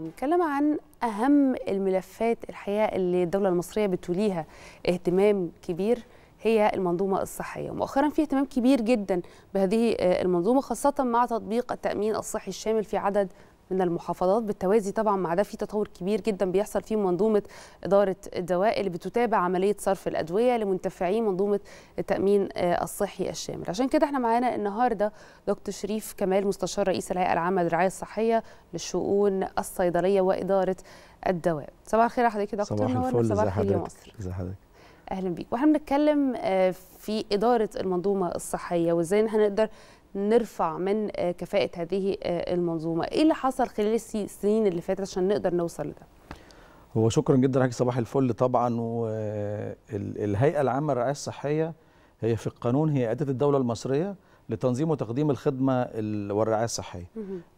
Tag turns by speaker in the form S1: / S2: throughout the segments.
S1: نتكلم عن أهم الملفات الحقيقة اللي الدولة المصرية بتوليها اهتمام كبير هي المنظومة الصحية ومؤخرا في اهتمام كبير جدا بهذه آه، المنظومة خاصة مع تطبيق التأمين الصحي الشامل في عدد من المحافظات بالتوازي طبعا مع ده في تطور كبير جدا بيحصل في منظومه اداره الدواء اللي بتتابع عمليه صرف الادويه لمنتفعي منظومه التامين آه، الصحي الشامل عشان كده احنا معانا النهارده دكتور شريف كمال مستشار رئيس الهيئه العامه للرعايه الصحيه للشؤون الصيدليه واداره الدواء صباح الخير حضرتك يا دكتور صباح الفل صباح الخير يا مصر ازي حضرتك اهلا بيك واحنا بنتكلم آه، في اداره المنظومه الصحيه وازاي ان احنا نقدر نرفع من آه، كفاءه هذه آه، المنظومه ايه اللي حصل خلال السنين اللي فاتت عشان نقدر نوصل لده
S2: هو شكرا جدا لحضرتك صباح الفل طبعا والهيئه آه، العامه للرعايه الصحيه هي في القانون هي أداة الدوله المصريه لتنظيم وتقديم الخدمه والرعايه الصحيه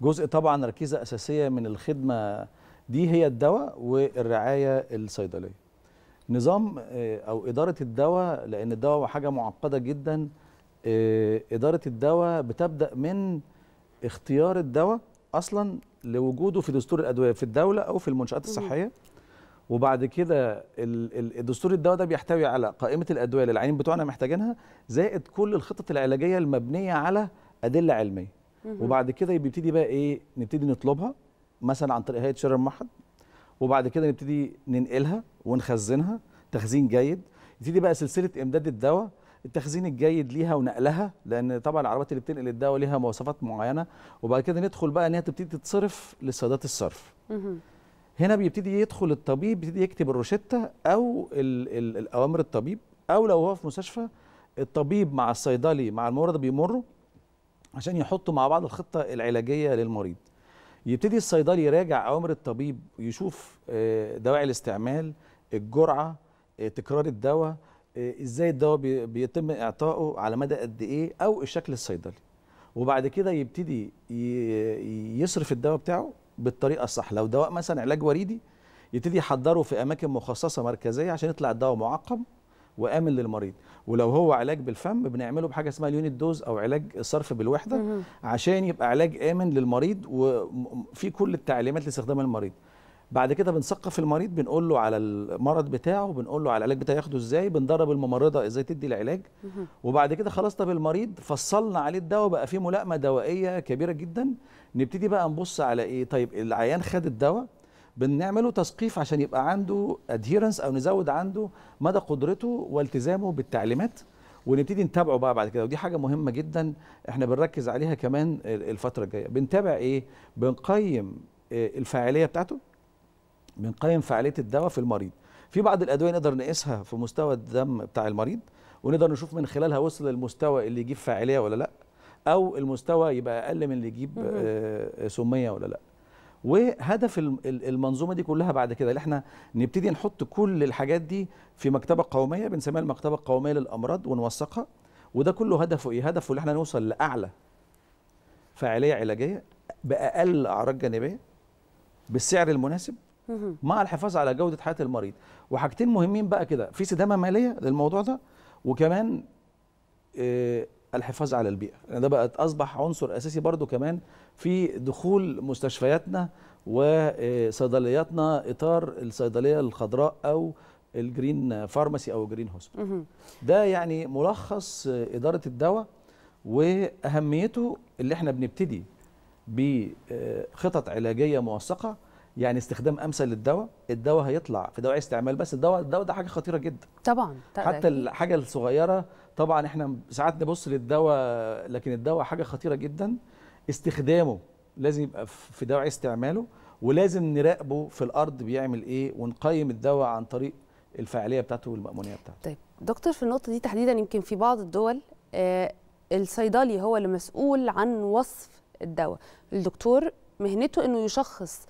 S2: جزء طبعا ركيزه اساسيه من الخدمه دي هي الدواء والرعايه الصيدليه نظام او اداره الدواء لان الدواء حاجه معقده جدا آه، اداره الدواء بتبدا من اختيار الدواء اصلا لوجوده في دستور الادويه في الدوله او في المنشات الصحيه وبعد كده الدستور الدواء ده بيحتوي على قائمه الادويه اللي العيانين بتوعنا محتاجينها زائد كل الخطط العلاجيه المبنيه على ادله علميه وبعد كده بيبتدي بقى ايه نبتدي نطلبها مثلا عن طريق هيئه شر الموحد وبعد كده نبتدي ننقلها ونخزنها تخزين جيد يبتدي بقى سلسله امداد الدواء التخزين الجيد ليها ونقلها لان طبعا العربيات اللي بتنقل الدواء ليها مواصفات معينه وبعد كده ندخل بقى ان هي تبتدي تتصرف لصيدلات الصرف هنا بيبتدي يدخل الطبيب بيبتدي يكتب الروشته او الاوامر الطبيب او لو هو في مستشفى الطبيب مع الصيدلي مع الممرض بيمروا عشان يحطوا مع بعض الخطه العلاجيه للمريض يبتدي الصيدلي يراجع اوامر الطبيب يشوف آه، دواعي الاستعمال الجرعه آه، تكرار الدواء إيه، ازاي الدواء بيتم اعطائه على مدى قد ايه او الشكل الصيدلي وبعد كده يبتدي يصرف الدواء بتاعه بالطريقه الصح لو دواء مثلا علاج وريدي يبتدي يحضره في اماكن مخصصه مركزيه عشان يطلع الدواء معقم وامن للمريض ولو هو علاج بالفم بنعمله بحاجه اسمها اليونت دوز او علاج صرف بالوحده عشان يبقى علاج امن للمريض وفي كل التعليمات لاستخدام المريض بعد كده بنثقف المريض بنقول له على المرض بتاعه بنقول له على العلاج بتاعه ياخده ازاي بندرب الممرضه ازاي تدي العلاج وبعد كده خلاص طب المريض فصلنا عليه الدواء بقى فيه ملائمه دوائيه كبيره جدا نبتدي بقى نبص على ايه طيب العيان خد الدواء بنعمله تثقيف عشان يبقى عنده ادهيرنس او نزود عنده مدى قدرته والتزامه بالتعليمات ونبتدي نتابعه بقى بعد كده ودي حاجه مهمه جدا احنا بنركز عليها كمان الفتره الجايه بنتابع ايه بنقيم آه، الفاعليه بتاعته بنقيم فعاليه الدواء في المريض في بعض الادويه نقدر نقيسها في مستوى الدم بتاع المريض ونقدر نشوف من خلالها وصل للمستوى اللي يجيب فاعليه ولا لا او المستوى يبقى اقل من اللي يجيب آه، سميه ولا لا وهدف المنظومه دي كلها بعد كده اللي احنا نبتدي نحط كل الحاجات دي في مكتبه قوميه بنسميها المكتبه القوميه للامراض ونوثقها وده كله هدفه ايه هدفه اللي احنا نوصل لاعلى فاعليه علاجيه باقل اعراض جانبيه بالسعر المناسب مع الحفاظ على جوده حياه المريض وحاجتين مهمين بقى كده في استدامه ماليه للموضوع ده وكمان آه، الحفاظ على البيئه يعني ده بقى اصبح عنصر اساسي برضو كمان في دخول مستشفياتنا وصيدلياتنا آه، اطار الصيدليه الخضراء او الجرين فارماسي او جرين هوسبيتال ده يعني ملخص آه، اداره الدواء واهميته اللي احنا بنبتدي بخطط علاجيه موثقه يعني استخدام امثل للدواء الدواء هيطلع في دواعي استعمال بس الدواء الدواء ده حاجه خطيره جدا
S1: طبعا حتى الحاجه
S2: الصغيره طبعا احنا ساعات نبص للدواء لكن الدواء حاجه خطيره جدا استخدامه لازم يبقى في دواعي استعماله ولازم نراقبه في الارض بيعمل ايه ونقيم الدواء عن طريق الفعاليه بتاعته والمامونيه بتاعته
S1: طيب دكتور في النقطه دي تحديدا يمكن في بعض الدول آه الصيدلي هو اللي مسؤول عن وصف الدواء الدكتور مهنته انه يشخص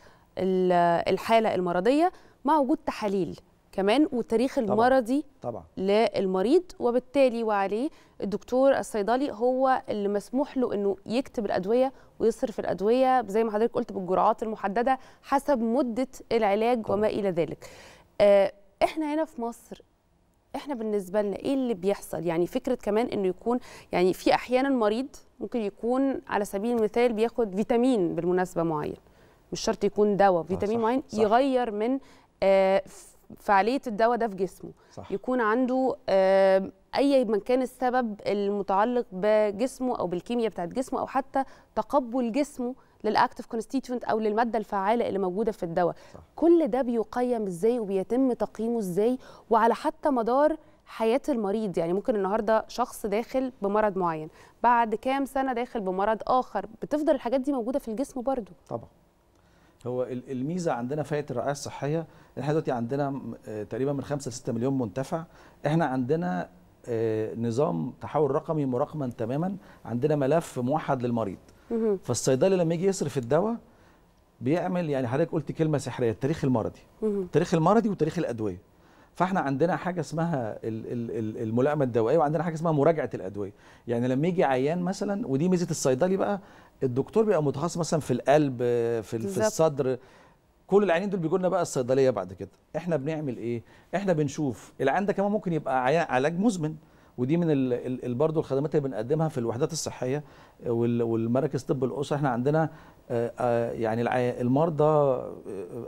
S1: الحاله المرضيه مع وجود تحاليل كمان والتاريخ المرضي طبعا. طبعا. للمريض وبالتالي وعليه الدكتور الصيدلي هو اللي مسموح له انه يكتب الادويه ويصرف الادويه زي ما حضرتك قلت بالجرعات المحدده حسب مده العلاج طبعا. وما الى ذلك آه احنا هنا في مصر احنا بالنسبه لنا ايه اللي بيحصل يعني فكره كمان انه يكون يعني في احيانا مريض ممكن يكون على سبيل المثال بياخد فيتامين بالمناسبه معين مش شرط يكون دواء آه، فيتامين معين يغير من آه، فعاليه الدواء ده في جسمه صح. يكون عنده آه، اي من كان السبب المتعلق بجسمه او بالكيمياء بتاعت جسمه او حتى تقبل جسمه للاكتف كونستيتونت او للماده الفعاله اللي موجوده في الدواء صح كل ده بيقيم ازاي وبيتم تقييمه ازاي وعلى حتى مدار حياه المريض يعني ممكن النهارده شخص داخل بمرض معين بعد كام سنه داخل بمرض اخر بتفضل الحاجات دي موجوده في الجسم برضو
S2: طبعا هو الميزه عندنا في هيئه الرعايه الصحيه احنا دلوقتي عندنا آه، تقريبا من 5 ل 6 مليون منتفع احنا عندنا آه، نظام تحول رقمي مراقما تماما عندنا ملف موحد للمريض فالصيدلي لما يجي يصرف الدواء بيعمل يعني حضرتك قلت كلمه سحريه التاريخ المرضي التاريخ المرضي وتاريخ الادويه فاحنا عندنا حاجه اسمها الملائمه الدوائيه وعندنا حاجه اسمها مراجعه الادويه يعني لما يجي عيان مثلا ودي ميزه الصيدلي بقى الدكتور بيبقى متخصص مثلا في القلب في, في الصدر كل العيانين دول بيجوا لنا بقى الصيدليه بعد كده احنا بنعمل ايه احنا بنشوف العيان ده كمان ممكن يبقى علاج مزمن ودي من برضه الخدمات اللي بنقدمها في الوحدات الصحيه والمراكز طب الاسره احنا عندنا آه، آه، يعني المرضى آه،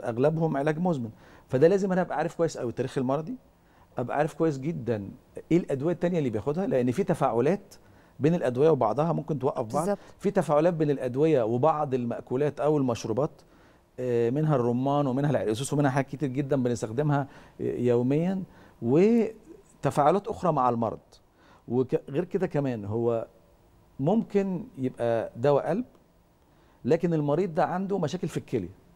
S2: اغلبهم علاج مزمن فده لازم انا ابقى عارف كويس قوي التاريخ المرضي ابقى عارف كويس جدا ايه الادويه الثانيه اللي بياخدها لان في تفاعلات بين الادويه وبعضها ممكن توقف بعض في تفاعلات بين الادويه وبعض الماكولات او المشروبات آه، منها الرمان ومنها العرقسوس ومنها حاجات كتير جدا بنستخدمها آه، يوميا وتفاعلات اخرى مع المرض وغير كده كمان هو ممكن يبقى دواء قلب لكن المريض ده عنده مشاكل في الكليه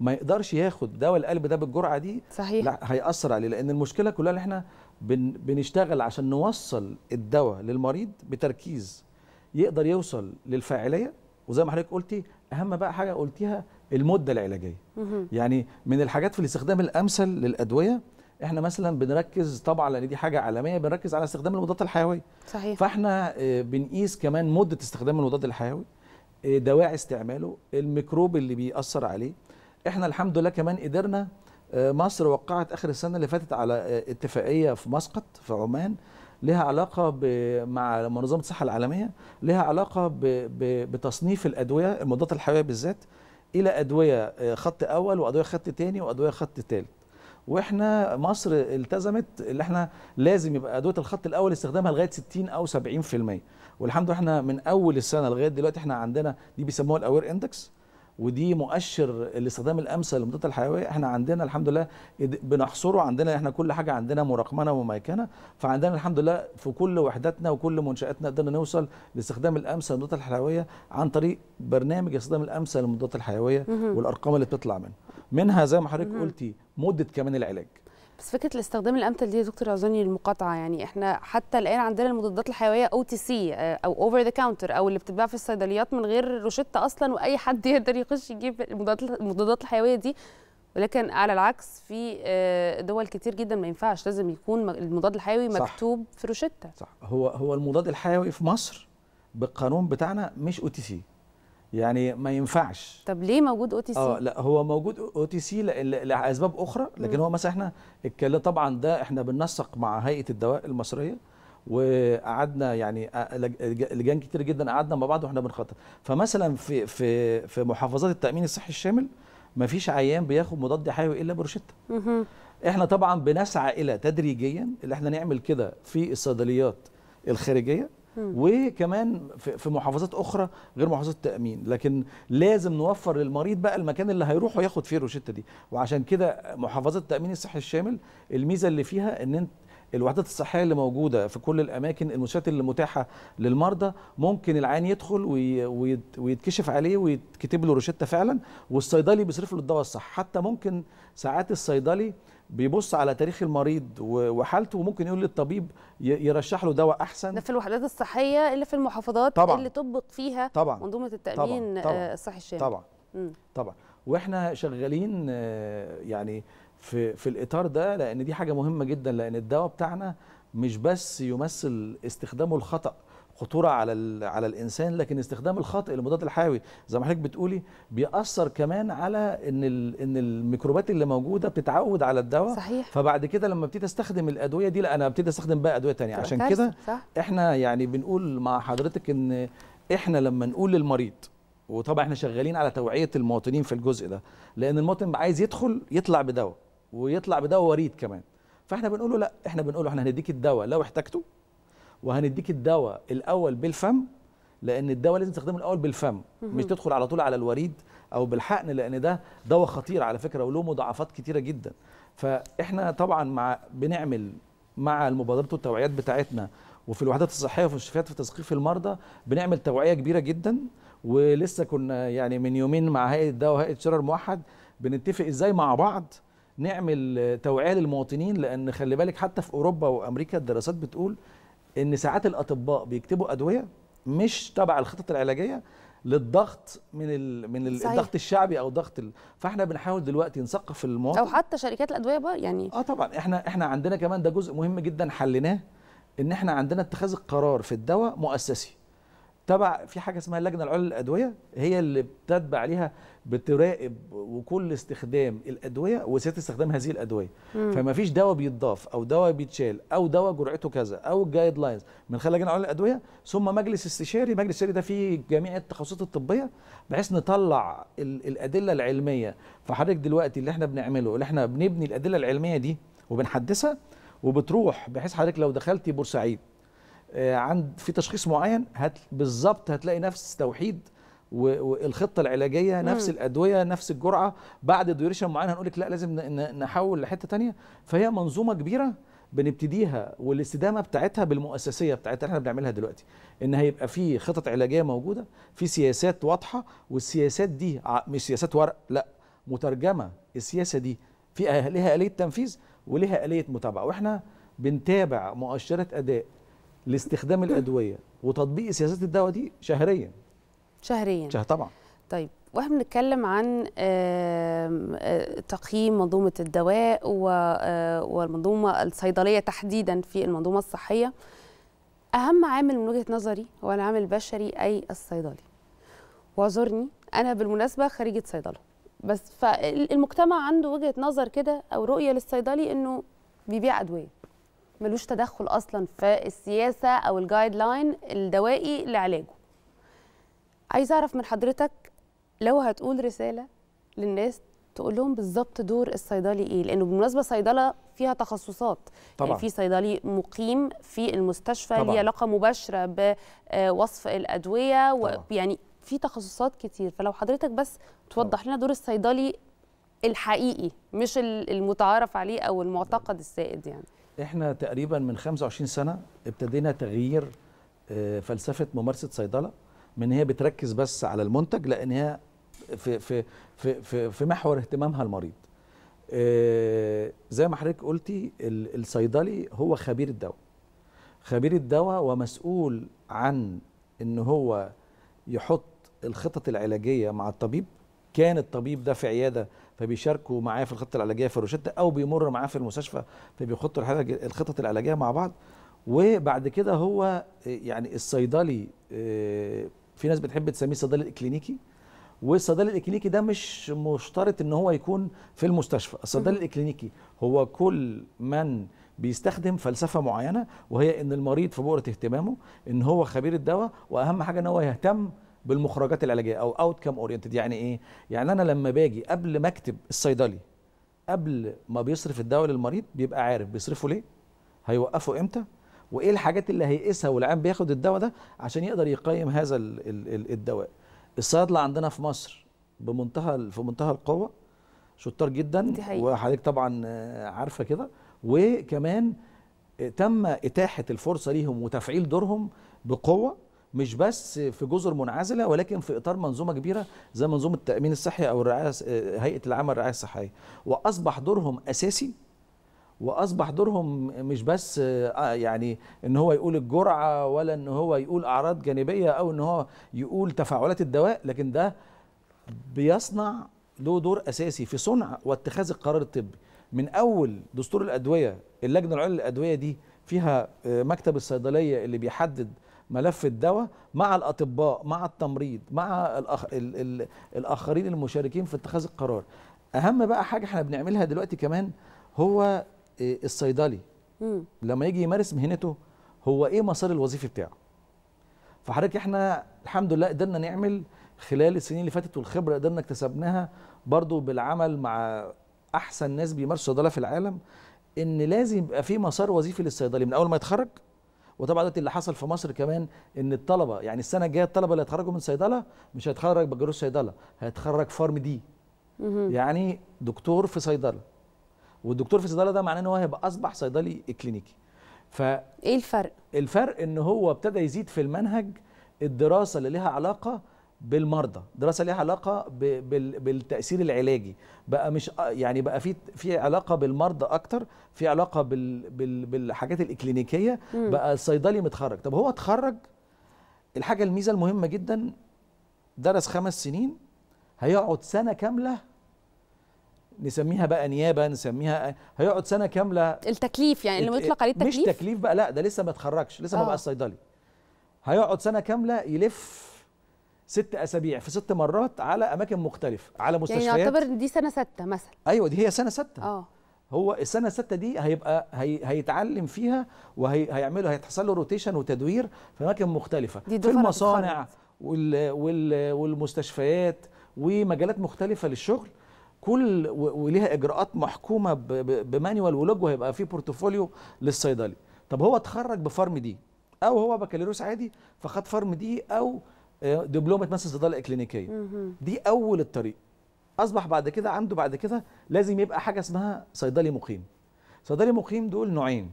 S2: ما يقدرش ياخد دواء القلب ده بالجرعه دي صحيح لا هياثر عليه لان المشكله كلها ان احنا بن بنشتغل عشان نوصل الدواء للمريض بتركيز يقدر يوصل للفاعليه وزي ما حضرتك قلتي اهم بقى حاجه قلتيها المده العلاجيه يعني من الحاجات في الاستخدام الامثل للادويه احنا مثلا بنركز طبعا لان دي حاجه عالميه بنركز على استخدام المضادات الحيويه صحيح فاحنا آه، بنقيس كمان مده استخدام المضاد الحيوي آه، دواعي استعماله الميكروب اللي بيأثر عليه احنا الحمد لله كمان قدرنا آه، مصر وقعت اخر السنه اللي فاتت على آه، اتفاقيه في مسقط في عمان لها علاقه مع منظمه الصحه العالميه لها علاقه بتصنيف الادويه المضادات الحيويه بالذات الى ادويه آه، خط اول وادويه خط ثاني وادويه خط ثالث واحنا مصر التزمت اللي احنا لازم يبقى ادويه الخط الاول استخدامها لغايه 60 او 70% والحمد لله احنا من اول السنه لغايه دلوقتي احنا عندنا دي بيسموها الاوير اندكس ودي مؤشر الاستخدام الامثل للمضادات الحيويه احنا عندنا الحمد لله بنحصره عندنا احنا كل حاجه عندنا مرقمنه ومميكنه فعندنا الحمد لله في كل وحداتنا وكل منشاتنا قدرنا نوصل لاستخدام الامثل للمضادات الحيويه عن طريق برنامج استخدام الامثل للمضادات الحيويه والارقام اللي بتطلع منه منها زي ما حضرتك قلتي مده كمان العلاج
S1: بس فكره الاستخدام الامثل دي يا دكتور عذرني المقاطعه يعني احنا حتى الان عندنا المضادات الحيويه او تي سي او اوفر ذا كاونتر او اللي بتتباع في الصيدليات من غير روشته اصلا واي حد يقدر يخش يجيب المضادات الحيويه دي ولكن على العكس في آه، دول كتير جدا ما ينفعش لازم يكون المضاد الحيوي صح. مكتوب في روشته صح
S2: هو هو المضاد الحيوي في مصر بالقانون بتاعنا مش او تي سي يعني ما ينفعش
S1: طب ليه موجود او تي سي اه
S2: لا هو موجود او تي سي لاسباب اخرى لكن م. هو مثلا احنا الكلام طبعا ده احنا بننسق مع هيئه الدواء المصريه وقعدنا يعني لجان كتير جدا قعدنا مع بعض واحنا بنخطط فمثلا في في في محافظات التامين الصحي الشامل ما فيش عيان بياخد مضاد حيوي الا بروشيتا احنا طبعا بنسعى الى تدريجيا اللي احنا نعمل كده في الصيدليات الخارجيه وكمان في محافظات اخرى غير محافظات التامين لكن لازم نوفر للمريض بقى المكان اللي هيروح وياخد فيه الروشته دي وعشان كده محافظات التامين الصحي الشامل الميزه اللي فيها ان انت الوحدات الصحيه اللي موجوده في كل الاماكن المستشفيات اللي متاحه للمرضى ممكن العيان يدخل ويتكشف عليه ويتكتب له روشته فعلا والصيدلي بيصرف له الدواء الصح حتى ممكن ساعات الصيدلي بيبص على تاريخ المريض وحالته وممكن يقول للطبيب يرشح له دواء احسن
S1: ده في الوحدات الصحيه اللي في المحافظات طبعا اللي طبق فيها طبعا منظومه التامين الصحي الشامل طبعا آه،
S2: طبعا واحنا شغالين آه، يعني في في الاطار ده لان دي حاجه مهمه جدا لان الدواء بتاعنا مش بس يمثل استخدامه الخطأ خطوره على على الانسان لكن استخدام الخاطئ لمضاد الحيوي زي ما حضرتك بتقولي بيأثر كمان على ان ان الميكروبات اللي موجوده بتتعود على الدواء صحيح فبعد كده لما ابتدي استخدم الادويه دي لا انا ابتدي استخدم بقى ادويه ثانيه عشان كده احنا يعني بنقول مع حضرتك ان احنا لما نقول للمريض وطبعا احنا شغالين على توعيه المواطنين في الجزء ده لان المواطن عايز يدخل يطلع بدواء ويطلع بدواء وريد كمان فاحنا بنقول له لا احنا بنقول له احنا هنديك الدواء لو احتجته وهنديك الدواء الاول بالفم لان الدواء لازم تستخدمه الاول بالفم مش تدخل على طول على الوريد او بالحقن لان ده دواء خطير على فكره وله مضاعفات كتيره جدا فاحنا طبعا مع بنعمل مع المبادرات والتوعيات بتاعتنا وفي الوحدات الصحيه وفي المستشفيات في تثقيف المرضى بنعمل توعيه كبيره جدا ولسه كنا يعني من يومين مع هيئه الدواء وهيئه شرر موحد بنتفق ازاي مع بعض نعمل توعيه للمواطنين لان خلي بالك حتى في اوروبا وامريكا الدراسات بتقول ان ساعات الاطباء بيكتبوا ادويه مش تبع الخطط العلاجيه للضغط من ال من صحيح. الضغط الشعبي او ضغط ال... فاحنا بنحاول دلوقتي نثقف المواطن او
S1: حتى شركات الادويه بقى يعني اه طبعا
S2: احنا احنا عندنا كمان ده جزء مهم جدا حليناه ان احنا عندنا اتخاذ القرار في الدواء مؤسسي تبع في حاجه اسمها اللجنه العليا للادويه هي اللي بتتبع عليها بتراقب وكل استخدام الادويه وسياسه استخدام هذه الادويه مم. فما فيش دواء بيتضاف او دواء بيتشال او دواء جرعته كذا او جايد لاينز من خلال اللجنه العليا للادويه ثم مجلس استشاري مجلس استشاري ده فيه جميع التخصصات الطبيه بحيث نطلع الادله العلميه فحضرتك دلوقتي اللي احنا بنعمله اللي احنا بنبني الادله العلميه دي وبنحدثها وبتروح بحيث حضرتك لو دخلتي بورسعيد آه، عند في تشخيص معين هت بالظبط هتلاقي نفس توحيد والخطه العلاجيه نفس الادويه نفس الجرعه بعد ديوريشن معين هنقول لك لا لازم نحول لحته تانية فهي منظومه كبيره بنبتديها والاستدامه بتاعتها بالمؤسسيه بتاعتها اللي احنا بنعملها دلوقتي ان هيبقى في خطط علاجيه موجوده في سياسات واضحه والسياسات دي مش سياسات ورق لا مترجمه السياسه دي في آه، لها اليه تنفيذ ولها اليه متابعه واحنا بنتابع مؤشرات اداء لاستخدام الادويه وتطبيق سياسات الدواء دي شهريا
S1: شهريا شهر طبعا طيب واحنا بنتكلم عن آه، تقييم منظومه الدواء آه، والمنظومه الصيدليه تحديدا في المنظومه الصحيه اهم عامل من وجهه نظري هو العامل البشري اي الصيدلي واعذرني انا بالمناسبه خريجه صيدله بس فالمجتمع عنده وجهه نظر كده او رؤيه للصيدلي انه بيبيع ادويه ملوش تدخل اصلا في السياسه او الجايد لاين الدوائي لعلاجه عايزه اعرف من حضرتك لو هتقول رساله للناس تقول لهم بالظبط دور الصيدلي ايه لانه بالمناسبه صيدله فيها تخصصات يعني طبعا. يعني في صيدلي مقيم في المستشفى طبعا. ليه علاقه مباشره بوصف آه، الادويه ويعني في تخصصات كتير فلو حضرتك بس توضح طبعا. لنا دور الصيدلي الحقيقي مش المتعارف عليه او المعتقد السائد يعني
S2: احنا تقريبا من 25 سنه ابتدينا تغيير آه، فلسفه ممارسه صيدله من هي بتركز بس على المنتج لان هي في في في في, في محور اهتمامها المريض آه، زي ما حضرتك قلتي الصيدلي هو خبير الدواء خبير الدواء ومسؤول عن ان هو يحط الخطط العلاجيه مع الطبيب كان الطبيب ده في عياده فبيشاركوا معاه في الخطه العلاجيه في الروشته او بيمر معاه في المستشفى فبيخطوا الخطط العلاجيه مع بعض وبعد كده هو يعني الصيدلي آه، في ناس بتحب تسميه الصيدلي الاكلينيكي والصيدلي الاكلينيكي ده مش مشترط ان هو يكون في المستشفى الصيدلي الاكلينيكي هو كل من بيستخدم فلسفه معينه وهي ان المريض في بؤره اهتمامه ان هو خبير الدواء واهم حاجه ان هو يهتم بالمخرجات العلاجيه او اوت كام اورينتد يعني ايه يعني انا لما باجي قبل ما اكتب الصيدلي قبل ما بيصرف الدواء للمريض بيبقى عارف بيصرفه ليه هيوقفه امتى وايه الحاجات اللي هيقيسها والعيان بياخد الدواء ده عشان يقدر يقيم هذا الدواء الصيادله عندنا في مصر بمنتهى في منتهى القوه شطار جدا وحضرتك طبعا عارفه كده وكمان تم اتاحه الفرصه ليهم وتفعيل دورهم بقوه مش بس في جزر منعزله ولكن في اطار منظومه كبيره زي منظومه التامين الصحي او الرعايه هيئه العامه للرعايه الصحيه واصبح دورهم اساسي واصبح دورهم مش بس آه، يعني ان هو يقول الجرعه ولا ان هو يقول اعراض جانبيه او ان هو يقول تفاعلات الدواء لكن ده بيصنع له دور اساسي في صنع واتخاذ القرار الطبي من اول دستور الادويه اللجنه العليا للادويه دي فيها آه، مكتب الصيدليه اللي بيحدد ملف الدواء مع الاطباء مع التمريض مع الأخ... ال... ال... الاخرين المشاركين في اتخاذ القرار اهم بقى حاجه احنا بنعملها دلوقتي كمان هو آه، الصيدلي مم. لما يجي يمارس مهنته هو ايه مسار الوظيفي بتاعه فحضرتك احنا الحمد لله قدرنا نعمل خلال السنين اللي فاتت والخبره قدرنا اكتسبناها برضو بالعمل مع احسن ناس بيمارسوا صيدله في العالم ان لازم يبقى في مسار وظيفي للصيدلي من اول ما يتخرج وطبعا دلوقتي اللي حصل في مصر كمان ان الطلبه يعني السنه الجايه الطلبه اللي هيتخرجوا من صيدله مش هيتخرج بكالوريوس صيدله هيتخرج فارم دي يعني دكتور في صيدله والدكتور في صيدله ده معناه ان هو هيبقى اصبح صيدلي كلينيكي ف ايه الفرق الفرق ان هو ابتدى يزيد في المنهج الدراسه اللي لها علاقه بالمرضى دراسه ليها علاقه بالتاثير العلاجي بقى مش يعني بقى في في علاقه بالمرضى اكتر في علاقه بالحاجات الاكلينيكيه بقى الصيدلي متخرج طب هو اتخرج الحاجه الميزه المهمه جدا درس خمس سنين هيقعد سنه كامله نسميها بقى نيابه نسميها هيقعد سنه كامله
S1: التكليف يعني اللي مطلق عليه التكليف مش
S2: تكليف بقى لا ده لسه ما اتخرجش لسه آه. ما بقى الصيدلي هيقعد سنه كامله يلف ست اسابيع في ست مرات على اماكن مختلفه على يعني مستشفيات يعني يعتبر
S1: دي سنه سته مثلا
S2: ايوه دي هي سنه سته اه هو السنه السته دي هيبقى هي هيتعلم فيها وهيعمله هيتحصل له روتيشن وتدوير في اماكن مختلفه دي في المصانع وال وال والمستشفيات ومجالات مختلفه للشغل كل وليها اجراءات محكومه بمانيوال ولوج وهيبقى في بورتفوليو للصيدلي طب هو اتخرج بفارم دي او هو بكالوريوس عادي فخد فارم دي او دبلومه مثلا صيدله اكلينيكيه دي اول الطريق اصبح بعد كده عنده بعد كده لازم يبقى حاجه اسمها صيدلي مقيم صيدلي مقيم دول نوعين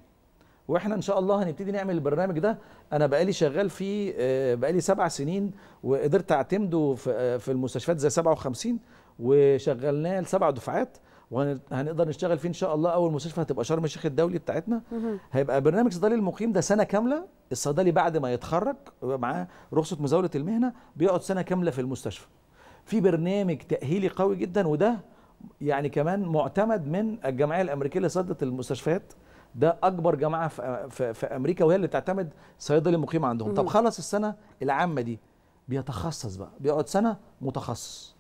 S2: واحنا ان شاء الله هنبتدي نعمل البرنامج ده انا بقالي شغال فيه آه، بقالي سبع سنين وقدرت اعتمده في آه، المستشفيات زي 57 وشغلناه لسبع دفعات وهنقدر نشتغل فيه ان شاء الله اول مستشفى هتبقى شرم الشيخ الدولي بتاعتنا هيبقى برنامج صيدلي المقيم ده سنه كامله الصيدلي بعد ما يتخرج ويبقى معاه رخصه مزاوله المهنه بيقعد سنه كامله في المستشفى في برنامج تاهيلي قوي جدا وده يعني كمان معتمد من الجمعيه الامريكيه لصيدله المستشفيات ده اكبر جماعه في, في, في امريكا وهي اللي بتعتمد صيدلي مقيم عندهم طب خلص السنه العامه دي بيتخصص بقى بيقعد سنه متخصص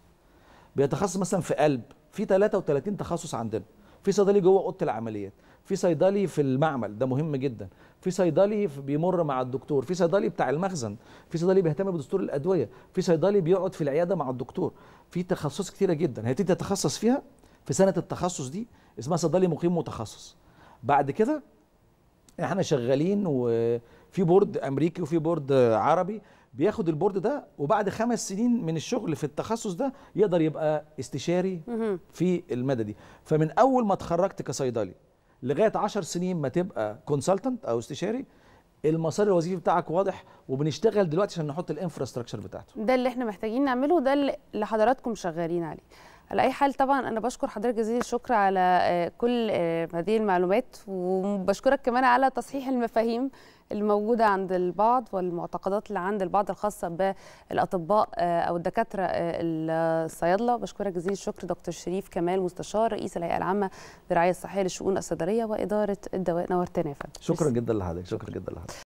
S2: بيتخصص مثلا في قلب في 33 تخصص عندنا في صيدلي جوه اوضه العمليات في صيدلي في المعمل ده مهم جدا في صيدلي بيمر مع الدكتور في صيدلي بتاع المخزن في صيدلي بيهتم بدستور الادويه في صيدلي بيقعد في العياده مع الدكتور في تخصص كتيره جدا هتبتدي تتخصص فيها في سنه التخصص دي اسمها صيدلي مقيم متخصص بعد كده احنا شغالين وفي بورد امريكي وفي بورد عربي بياخد البورد ده وبعد خمس سنين من الشغل في التخصص ده يقدر يبقى استشاري في المدى دي فمن اول ما اتخرجت كصيدلي لغايه 10 سنين ما تبقى كونسلتنت او استشاري المسار الوظيفي بتاعك واضح وبنشتغل دلوقتي عشان نحط الانفراستراكشر بتاعته
S1: ده اللي احنا محتاجين نعمله ده اللي حضراتكم شغالين عليه على اي حال طبعا انا بشكر حضرتك جزيل الشكر على آه، كل آه، هذه المعلومات وبشكرك كمان على تصحيح المفاهيم الموجوده عند البعض والمعتقدات اللي عند البعض الخاصه بالاطباء آه، او الدكاتره الصيادله بشكرك جزيل الشكر دكتور شريف كمال مستشار رئيس الهيئه العامه للرعايه الصحيه للشؤون الصيدليه واداره الدواء نورتنا شكرا
S2: جدا لحضرتك شكرا جدا لحضرتك